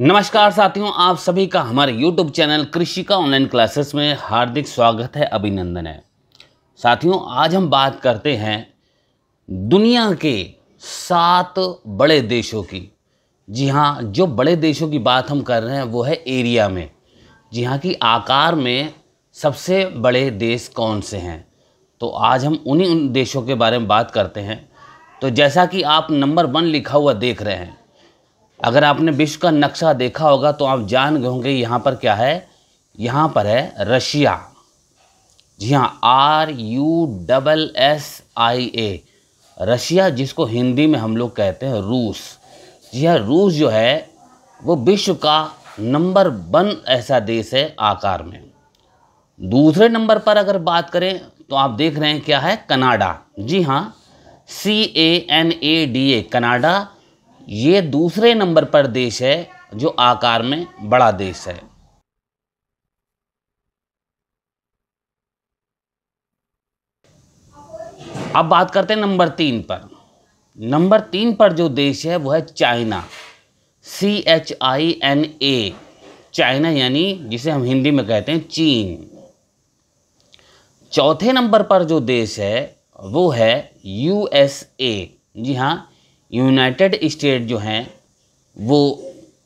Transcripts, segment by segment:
नमस्कार साथियों आप सभी का हमारे YouTube चैनल कृषि का ऑनलाइन क्लासेस में हार्दिक स्वागत है अभिनंदन है साथियों आज हम बात करते हैं दुनिया के सात बड़े देशों की जी हाँ जो बड़े देशों की बात हम कर रहे हैं वो है एरिया में जी हाँ कि आकार में सबसे बड़े देश कौन से हैं तो आज हम उन्हीं उन देशों के बारे में बात करते हैं तो जैसा कि आप नंबर वन लिखा हुआ देख रहे हैं अगर आपने विश्व का नक्शा देखा होगा तो आप जान गए होंगे यहाँ पर क्या है यहाँ पर है रशिया जी हाँ R U double S I A Russia जिसको हिंदी में हम लोग कहते हैं रूस जी हाँ रूस जो है वो विश्व का नंबर वन ऐसा देश है आकार में दूसरे नंबर पर अगर बात करें तो आप देख रहे हैं क्या है कनाडा जी हाँ C A N A D A Canada ये दूसरे नंबर पर देश है जो आकार में बड़ा देश है अब बात करते हैं नंबर तीन पर नंबर तीन पर जो देश है वह है China C H I N A China यानी जिसे हम हिंदी में कहते हैं चीन चौथे नंबर पर जो देश है वो है यू एस ए जी हाँ यूनाइटेड स्टेट जो हैं वो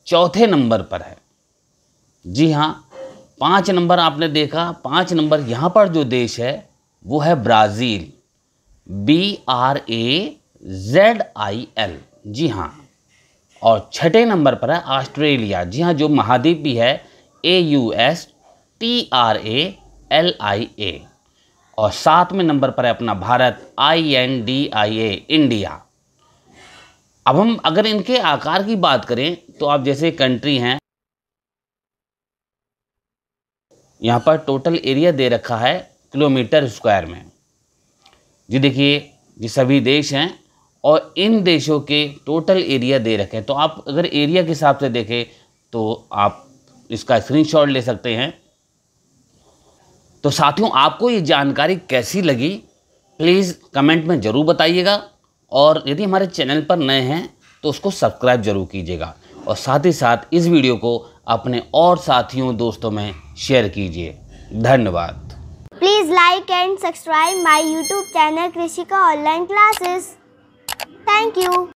चौथे नंबर पर है जी हाँ पाँच नंबर आपने देखा पाँच नंबर यहाँ पर जो देश है वो है Brazil B R A Z I L जी हाँ और छठे नंबर पर है ऑस्ट्रेलिया जी हाँ जो महाद्वीप भी है A U S T R A L I A और सातवें नंबर पर है अपना Bharat I N D I A India अब हम अगर इनके आकार की बात करें तो आप जैसे कंट्री हैं यहाँ पर टोटल एरिया दे रखा है किलोमीटर स्क्वायर में जी देखिए ये सभी देश हैं और इन देशों के टोटल एरिया दे रखे हैं तो आप अगर एरिया के हिसाब से देखें तो आप इसका स्क्रीनशॉट ले सकते हैं तो साथियों आपको ये जानकारी कैसी लगी प्लीज़ कमेंट में ज़रूर बताइएगा और यदि हमारे चैनल पर नए हैं तो उसको सब्सक्राइब जरूर कीजिएगा और साथ ही साथ इस वीडियो को अपने और साथियों दोस्तों में शेयर कीजिए धन्यवाद please like and subscribe my YouTube channel कृषि का ऑनलाइन क्लासेस थैंक यू